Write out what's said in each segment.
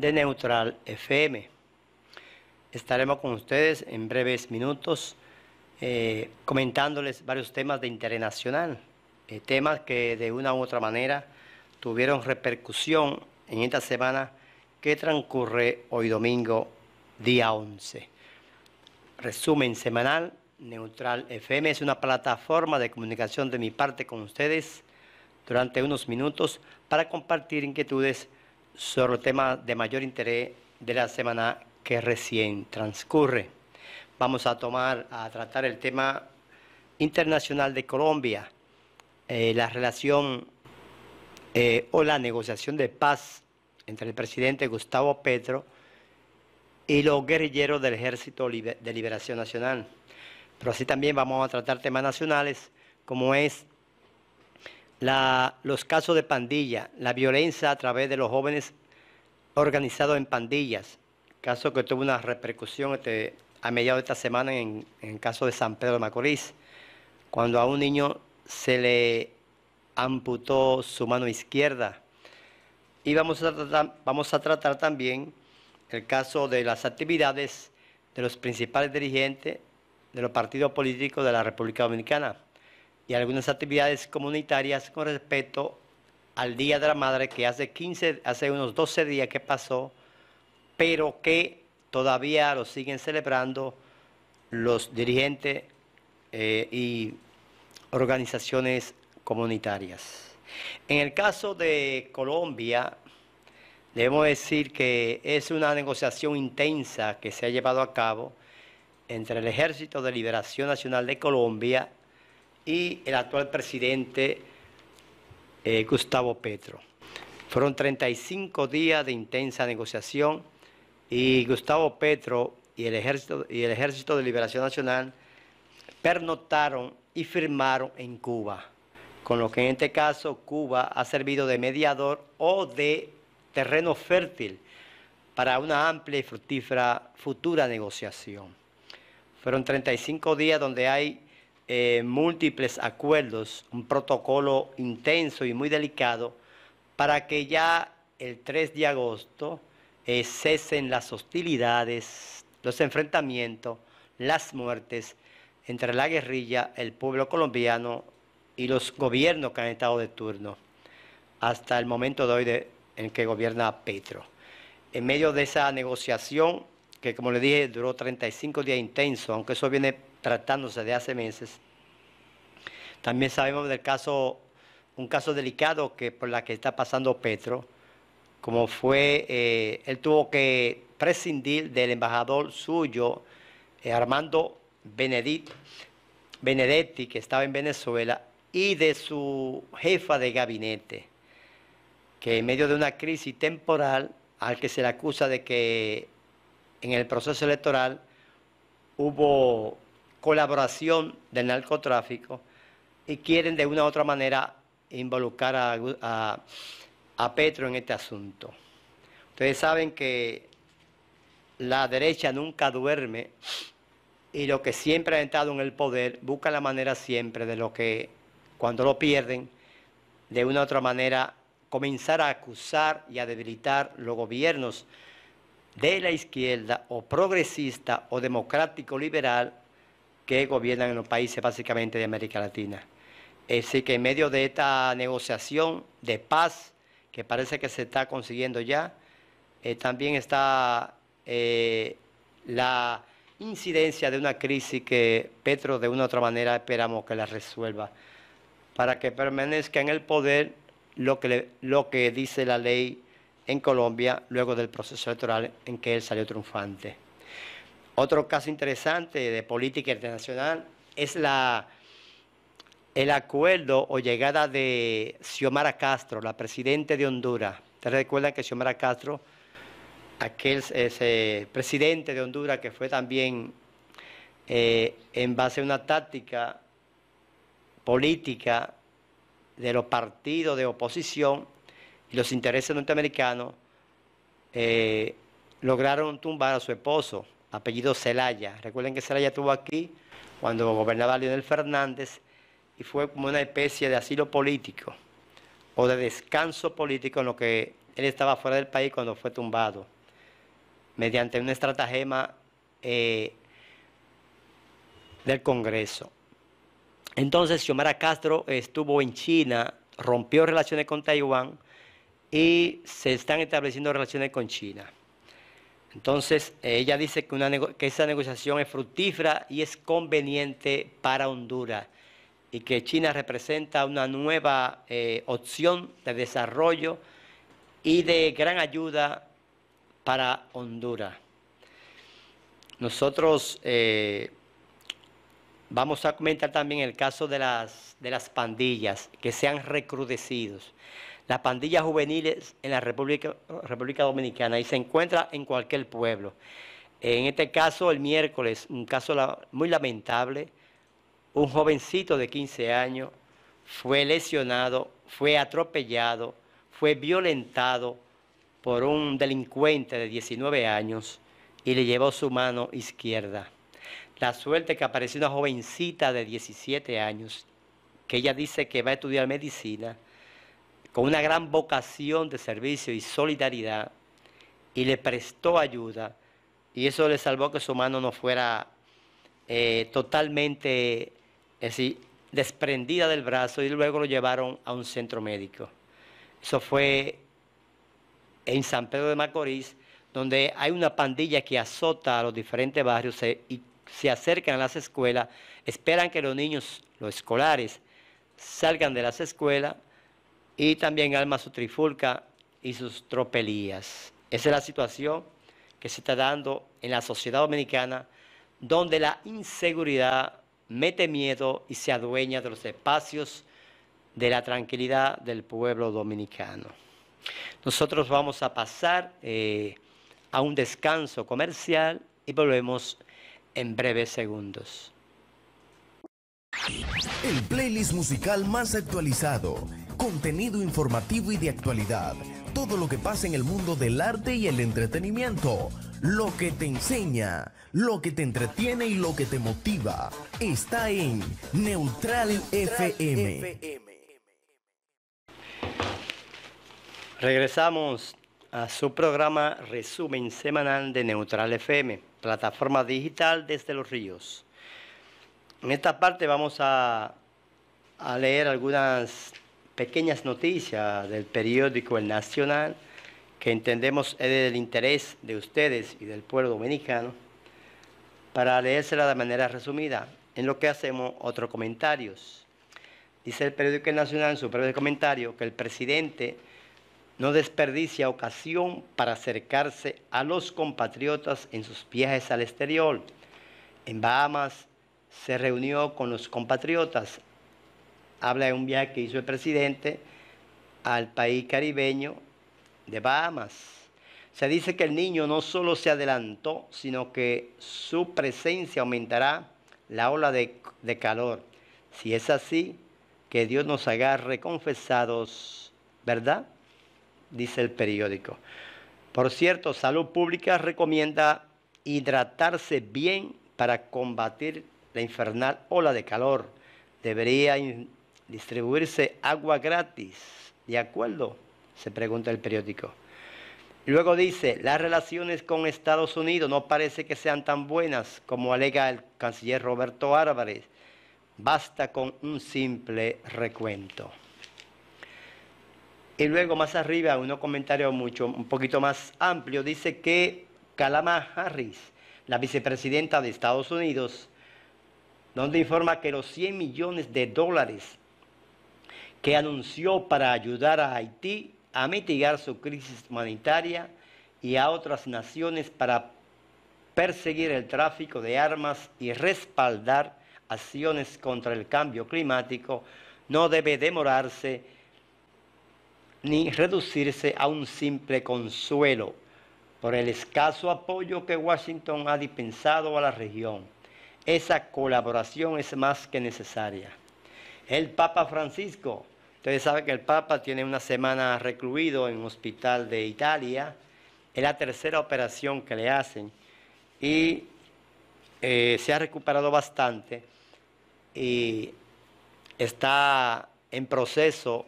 de Neutral FM. Estaremos con ustedes en breves minutos eh, comentándoles varios temas de internacional, eh, temas que de una u otra manera tuvieron repercusión en esta semana que transcurre hoy domingo, día 11. Resumen semanal, Neutral FM es una plataforma de comunicación de mi parte con ustedes durante unos minutos para compartir inquietudes sobre el tema de mayor interés de la semana que recién transcurre. Vamos a tomar, a tratar el tema internacional de Colombia, eh, la relación eh, o la negociación de paz entre el presidente Gustavo Petro y los guerrilleros del Ejército de Liberación Nacional. Pero así también vamos a tratar temas nacionales como es los casos de pandilla, la violencia a través de los jóvenes organizados en pandillas, caso que tuvo una repercusión este, a mediados de esta semana en, el caso de San Pedro de Macorís, cuando a un niño se le amputó su mano izquierda. Y vamos a tratar, vamos a tratar también el caso de las actividades de los principales dirigentes de los partidos políticos de la República Dominicana y algunas actividades comunitarias con respecto al Día de la Madre que hace, 15, hace unos 12 días que pasó, pero que todavía lo siguen celebrando los dirigentes eh, y organizaciones comunitarias. En el caso de Colombia, debemos decir que es una negociación intensa que se ha llevado a cabo entre el Ejército de Liberación Nacional de Colombia y el actual presidente eh, Gustavo Petro. Fueron 35 días de intensa negociación y Gustavo Petro y el Ejército, y el Ejército de Liberación Nacional pernotaron y firmaron en Cuba, con lo que en este caso Cuba ha servido de mediador o de terreno fértil para una amplia y fructífera futura negociación. Fueron 35 días donde hay eh, múltiples acuerdos, un protocolo intenso y muy delicado para que ya el 3 de agosto eh, cesen las hostilidades, los enfrentamientos, las muertes entre la guerrilla, el pueblo colombiano y los gobiernos que han estado de turno hasta el momento de hoy en que gobierna Petro. En medio de esa negociación que como le dije duró 35 días intensos, aunque eso viene tratándose de hace meses. También sabemos del caso, un caso delicado que por la que está pasando Petro, como fue, eh, él tuvo que prescindir del embajador suyo, eh, Armando Benedetti, que estaba en Venezuela, y de su jefa de gabinete, que en medio de una crisis temporal, al que se le acusa de que en el proceso electoral hubo colaboración del narcotráfico y quieren de una u otra manera involucrar a, Petro en este asunto. Ustedes saben que la derecha nunca duerme y lo que siempre ha entrado en el poder busca la manera siempre de lo que, cuando lo pierden, de una u otra manera comenzar a acusar y a debilitar los gobiernos de la izquierda o progresista o democrático liberal que gobiernan en los países básicamente de América Latina. Así que en medio de esta negociación de paz que parece que se está consiguiendo ya, eh, también está eh, la incidencia de una crisis que Petro de una u otra manera esperamos que la resuelva, para que permanezca en el poder lo que, lo que dice la ley en Colombia luego del proceso electoral en que él salió triunfante. Otro caso interesante de política internacional es la, el acuerdo o llegada de Xiomara Castro, la presidenta de Honduras. Ustedes recuerdan que Xiomara Castro, aquel ese presidente de Honduras que fue también eh, en base a una táctica política de los partidos de oposición, y los intereses norteamericanos eh, lograron tumbar a su esposo, apellido Zelaya. Recuerden que Zelaya estuvo aquí cuando gobernaba Leonel Fernández y fue como una especie de asilo político o de descanso político en lo que él estaba fuera del país cuando fue tumbado, mediante un estratagema eh, del Congreso. Entonces, Xiomara Castro estuvo en China, rompió relaciones con Taiwán, y se están estableciendo relaciones con China. Entonces, ella dice que, esa negociación es fructífera y es conveniente para Honduras y que China representa una nueva eh, opción de desarrollo y de gran ayuda para Honduras. Nosotros eh, vamos a comentar también el caso de las, de las pandillas que se han recrudecido las pandillas juveniles en la República, República Dominicana y se encuentra en cualquier pueblo. En este caso, el miércoles, un caso muy lamentable, un jovencito de 15 años fue lesionado, fue atropellado, fue violentado por un delincuente de 19 años y le llevó su mano izquierda. La suerte que apareció una jovencita de 17 años, que ella dice que va a estudiar medicina, con una gran vocación de servicio y solidaridad y le prestó ayuda y eso le salvó que su mano no fuera eh, totalmente desprendida del brazo y luego lo llevaron a un centro médico. Eso fue en San Pedro de Macorís, donde hay una pandilla que azota a los diferentes barrios y se acercan a las escuelas, esperan que los niños, los escolares, salgan de las escuelas y también alma su trifulca y sus tropelías. Esa es la situación que se está dando en la sociedad dominicana, donde la inseguridad mete miedo y se adueña de los espacios de la tranquilidad del pueblo dominicano. Nosotros vamos a pasar eh, a un descanso comercial y volvemos en breves segundos. El playlist musical más actualizado Contenido informativo y de actualidad. Todo lo que pasa en el mundo del arte y el entretenimiento. Lo que te enseña, lo que te entretiene y lo que te motiva. Está en Neutral, FM. Regresamos a su programa Resumen Semanal de Neutral FM, plataforma digital desde los ríos. En esta parte vamos a leer algunas pequeñas noticias del periódico El Nacional que entendemos es del interés de ustedes y del pueblo dominicano, para leérsela de manera resumida, en lo que hacemos otros comentarios. Dice el periódico El Nacional en su primer comentario que el presidente no desperdicia ocasión para acercarse a los compatriotas en sus viajes al exterior. En Bahamas se reunió con los compatriotas habla de un viaje que hizo el presidente al país caribeño de Bahamas. Se dice que el niño no solo se adelantó, sino que su presencia aumentará la ola de, calor. Si es así, que Dios nos haga reconfesados, ¿verdad? Dice el periódico. Por cierto, Salud Pública recomienda hidratarse bien para combatir la infernal ola de calor. Debería distribuirse agua gratis. ¿De acuerdo? Se pregunta el periódico. Luego dice, las relaciones con Estados Unidos no parece que sean tan buenas como alega el canciller Roberto Álvarez. Basta con un simple recuento. Y luego más arriba, un comentario mucho, un poquito más amplio, dice que ...Calama Harris, la vicepresidenta de Estados Unidos, donde informa que los 100 millones de dólares que anunció para ayudar a Haití a mitigar su crisis humanitaria y a otras naciones para perseguir el tráfico de armas y respaldar acciones contra el cambio climático, no debe demorarse ni reducirse a un simple consuelo por el escaso apoyo que Washington ha dispensado a la región. Esa colaboración es más que necesaria. El Papa Francisco Ustedes saben que el Papa tiene una semana recluido en un hospital de Italia. Es la tercera operación que le hacen y eh, se ha recuperado bastante y está en proceso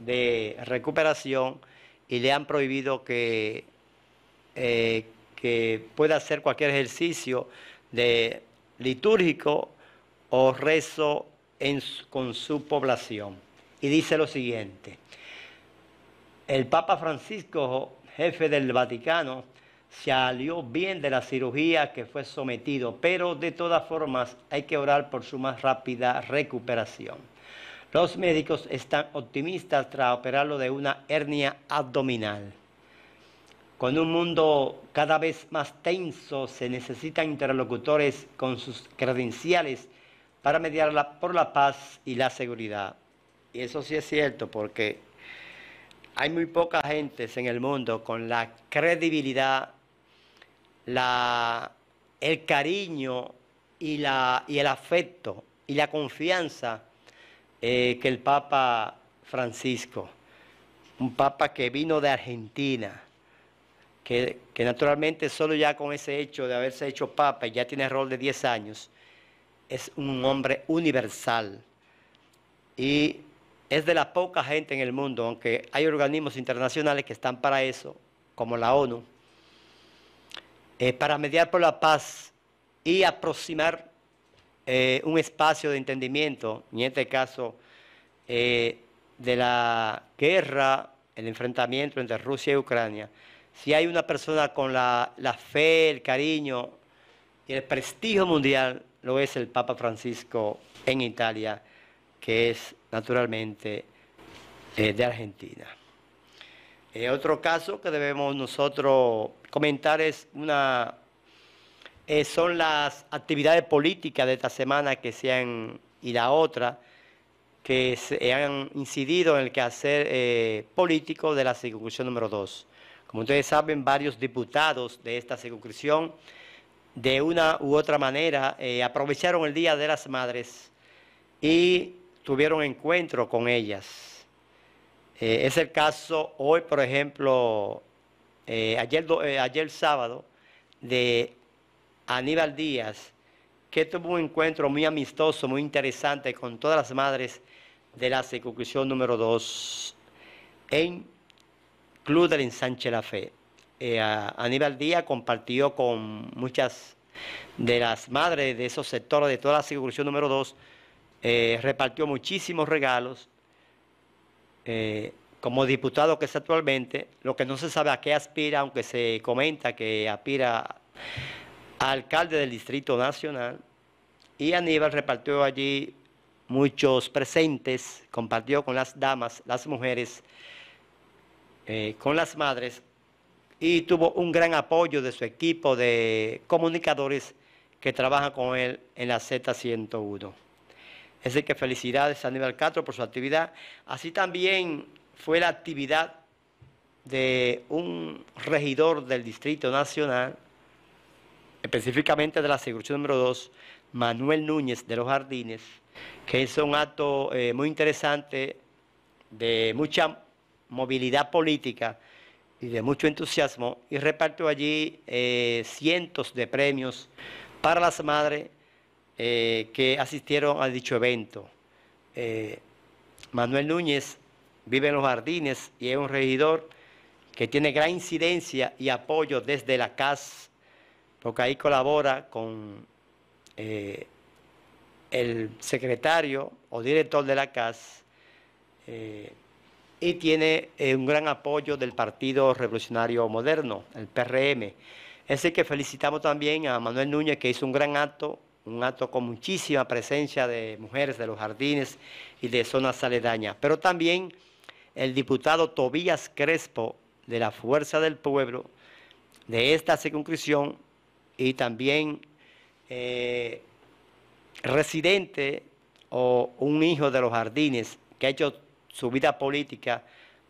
de recuperación y le han prohibido que, eh, que pueda hacer cualquier ejercicio de litúrgico o rezo con su población y dice lo siguiente. El Papa Francisco, jefe del Vaticano, salió bien de la cirugía que fue sometido, pero de todas formas hay que orar por su más rápida recuperación. Los médicos están optimistas tras operarlo de una hernia abdominal. Con un mundo cada vez más tenso, se necesitan interlocutores con sus credenciales para mediar por la paz y la seguridad y eso sí es cierto porque hay muy poca gentes en el mundo con la credibilidad, la, el cariño y, la, y el afecto y la confianza eh, que el Papa Francisco, un Papa que vino de Argentina, que, naturalmente solo ya con ese hecho de haberse hecho Papa y ya tiene rol de 10 años, es un hombre universal. Y es de la poca gente en el mundo, aunque hay organismos internacionales que están para eso, como la ONU, eh, para mediar por la paz y aproximar eh, un espacio de entendimiento, en este caso eh, de la guerra, el enfrentamiento entre Rusia y Ucrania. Si hay una persona con la, la fe, el cariño y el prestigio mundial, lo es el Papa Francisco en Italia, que es naturalmente, eh, de Argentina. Eh, otro caso que debemos nosotros comentar es una, eh, son las actividades políticas de esta semana que se y la otra, que se han incidido en el quehacer político de la circunscripción número 2. Como ustedes saben, varios diputados de esta circunscripción, de una u otra manera, aprovecharon el Día de las Madres y tuvieron encuentro con ellas. Eh, es el caso hoy, por ejemplo, eh, eh, ayer, sábado, de Aníbal Díaz, que tuvo un encuentro muy amistoso, muy interesante con todas las madres de la circuncisión número 2 en Club del Ensanche La Fe. Aníbal Díaz compartió con muchas de las madres de esos sectores de toda la circuncisión número 2 eh, repartió muchísimos regalos. Eh, como diputado que es actualmente, lo que no se sabe a qué aspira, aunque se comenta que aspira a alcalde del Distrito Nacional, y Aníbal repartió allí muchos presentes, compartió con las damas, las mujeres, eh, con las madres, y tuvo un gran apoyo de su equipo de comunicadores que trabaja con él en la Z101. Es decir, que felicidades a nivel 4 por su actividad. Así también fue la actividad de un regidor del Distrito Nacional, específicamente de la Seguridad número 2, Manuel Núñez de los Jardines, que hizo un acto eh, muy interesante de mucha movilidad política y de mucho entusiasmo y repartió allí eh, cientos de premios para las madres eh, que asistieron a dicho evento. Eh, Manuel Núñez vive en los jardines y es un regidor que tiene gran incidencia y apoyo desde la CAS, porque ahí colabora con eh, el secretario o director de la CAS y tiene un gran apoyo del Partido Revolucionario Moderno, el PRM. Así que felicitamos también a Manuel Núñez que hizo un gran acto un acto con muchísima presencia de mujeres de los jardines y de zonas aledañas. Pero también el diputado Tobías Crespo de la Fuerza del Pueblo de esta circunscripción y también eh, residente o un hijo de los jardines que ha hecho su vida política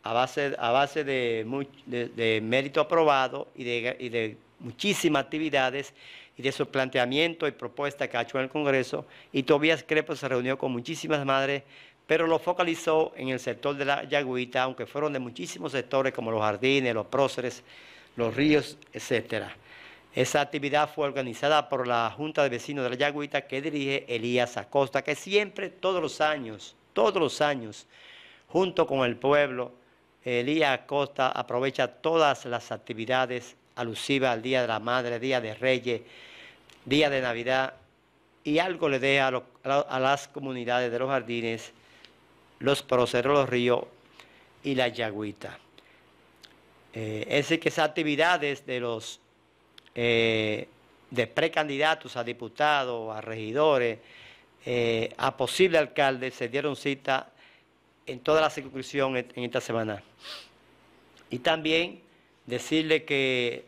a base, a base de, mérito aprobado y de muchísimas actividades y de su planteamiento y propuesta que ha hecho en el Congreso. Y Tobías Crepo se reunió con muchísimas madres, pero lo focalizó en el sector de la Yagüita, aunque fueron de muchísimos sectores como los jardines, los próceres, los ríos, etcétera. Esa actividad fue organizada por la Junta de Vecinos de la Yagüita que dirige Elías Acosta, que siempre, todos los años, todos los años, junto con el pueblo, Elías Acosta aprovecha todas las actividades alusivas al Día de la Madre, Día de Reyes, día de Navidad y algo le dé a, las comunidades de los jardines, los proceros, los ríos y la yagüita. Eh, es decir, que esas actividades de los eh, de precandidatos a diputados, a regidores, eh, a posible alcaldes, se dieron cita en toda la circunscripción en esta semana. Y también decirle que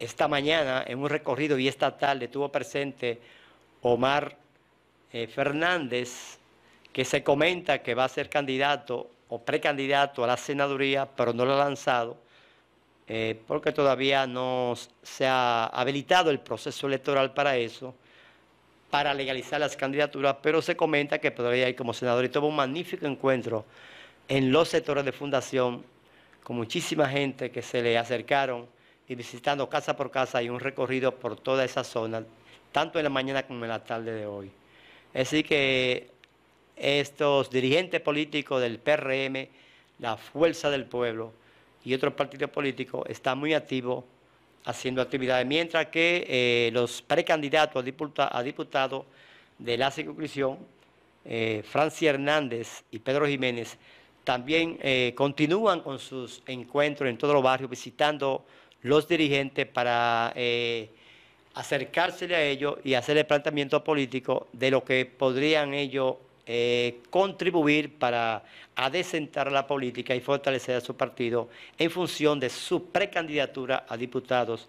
esta mañana en un recorrido y esta tarde estuvo presente Omar eh, Fernández, que se comenta que va a ser candidato o precandidato a la senaduría, pero no lo ha lanzado, eh, porque todavía no se ha habilitado el proceso electoral para eso, para legalizar las candidaturas, pero se comenta que podría ir como senador y tuvo un magnífico encuentro en los sectores de fundación con muchísima gente que se le acercaron y visitando casa por casa y un recorrido por toda esa zona, tanto en la mañana como en la tarde de hoy. Así que estos dirigentes políticos del PRM, la Fuerza del Pueblo y otros partidos políticos están muy activos haciendo actividades, mientras que eh, los precandidatos a, diputados de la circunscripción, eh, Hernández y Pedro Jiménez, también eh, continúan con sus encuentros en todos los barrios, visitando los dirigentes para eh, acercársele a ellos y hacer el planteamiento político de lo que podrían ellos eh, contribuir para adecentar la política y fortalecer a su partido en función de su precandidatura a diputados.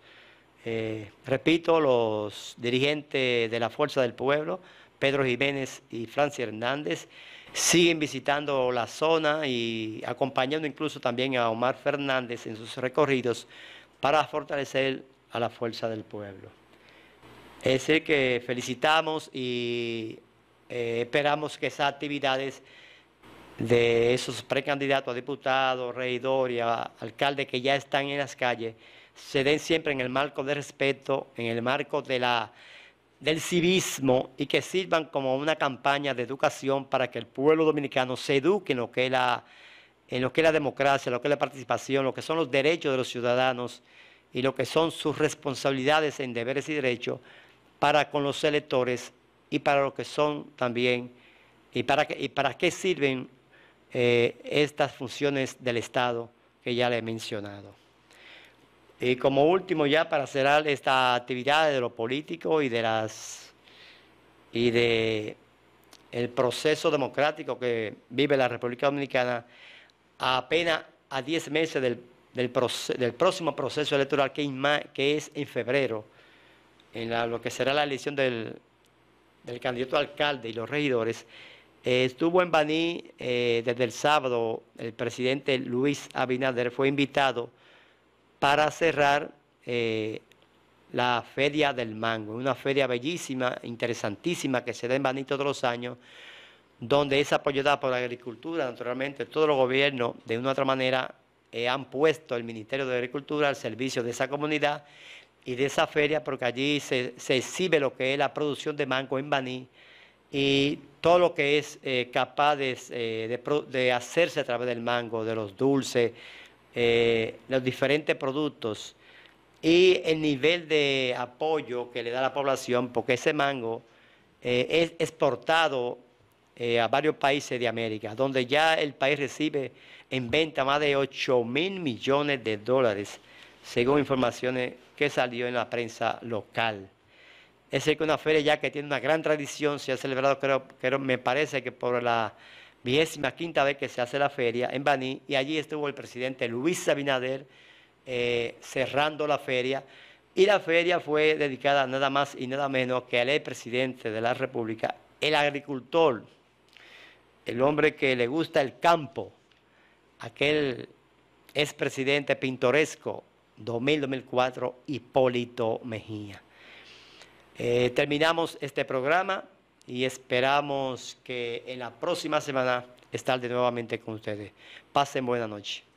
Eh, repito, los dirigentes de la Fuerza del Pueblo, Pedro Jiménez y Francia Hernández, siguen visitando la zona y acompañando incluso también a Omar Fernández en sus recorridos para fortalecer a la fuerza del pueblo. Es decir, que felicitamos y eh, esperamos que esas actividades de esos precandidatos a diputados, regidores y alcalde que ya están en las calles, se den siempre en el marco de respeto, en el marco del civismo y que sirvan como una campaña de educación para que el pueblo dominicano se eduque en lo que es la en lo que es la democracia, lo que es la participación, lo que son los derechos de los ciudadanos y lo que son sus responsabilidades en deberes y derechos para con los electores y para lo que son también y para, qué sirven eh, estas funciones del Estado que ya le he mencionado. Y como último ya para cerrar esta actividad de lo político y de las y de el proceso democrático que vive la República Dominicana apenas a 10 meses del, próximo proceso electoral que, es en febrero, en lo que será la elección del, candidato alcalde y los regidores, eh, estuvo en Baní eh, desde el sábado, el presidente Luis Abinader fue invitado para cerrar eh, la Feria del Mango, una feria bellísima, interesantísima que se da en Baní todos los años donde es apoyada por la agricultura. Naturalmente, todos los gobiernos, de una u otra manera, eh, han puesto el Ministerio de Agricultura al servicio de esa comunidad y de esa feria, porque allí se, exhibe lo que es la producción de mango en Baní y todo lo que es eh, capaz eh, de, hacerse a través del mango, de los dulces, los diferentes productos y el nivel de apoyo que le da la población, porque ese mango es exportado eh, a varios países de América, donde ya el país recibe en venta más de 8 mil millones de dólares, según informaciones que salió en la prensa local. Es que una feria ya que tiene una gran tradición, se ha celebrado, creo, me parece que por la vigésima quinta vez que se hace la feria en Baní, y allí estuvo el presidente Luis Abinader eh, cerrando la feria. Y la feria fue dedicada nada más y nada menos que al presidente de la República, el agricultor el hombre que le gusta el campo, aquel expresidente pintoresco, 2000-2004, Hipólito Mejía. Eh, terminamos este programa y esperamos que en la próxima semana estar de nuevamente con ustedes. Pasen buena noche.